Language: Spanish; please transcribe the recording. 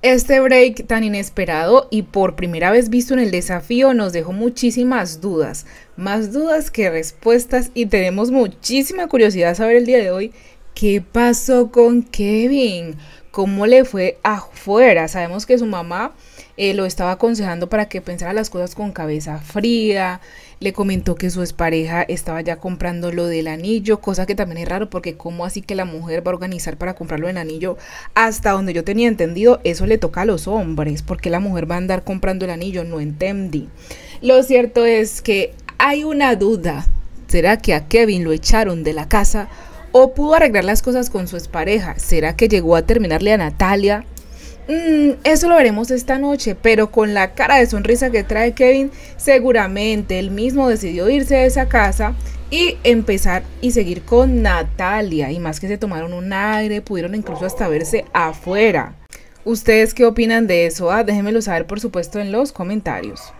Este break tan inesperado y por primera vez visto en el desafío nos dejó muchísimas dudas, más dudas que respuestas y tenemos muchísima curiosidad saber el día de hoy qué pasó con Kevin, cómo le fue afuera. Sabemos que su mamá eh, lo estaba aconsejando para que pensara las cosas con cabeza fría. Le comentó que su expareja estaba ya comprando lo del anillo, cosa que también es raro porque cómo así que la mujer va a organizar para comprarlo en anillo, hasta donde yo tenía entendido, eso le toca a los hombres, porque la mujer va a andar comprando el anillo, no entendí. Lo cierto es que hay una duda, ¿será que a Kevin lo echaron de la casa pudo arreglar las cosas con su expareja. ¿Será que llegó a terminarle a Natalia? Mm, eso lo veremos esta noche, pero con la cara de sonrisa que trae Kevin, seguramente él mismo decidió irse de esa casa y empezar y seguir con Natalia. Y más que se tomaron un aire, pudieron incluso hasta verse afuera. ¿Ustedes qué opinan de eso? Ah, déjenmelo saber por supuesto en los comentarios.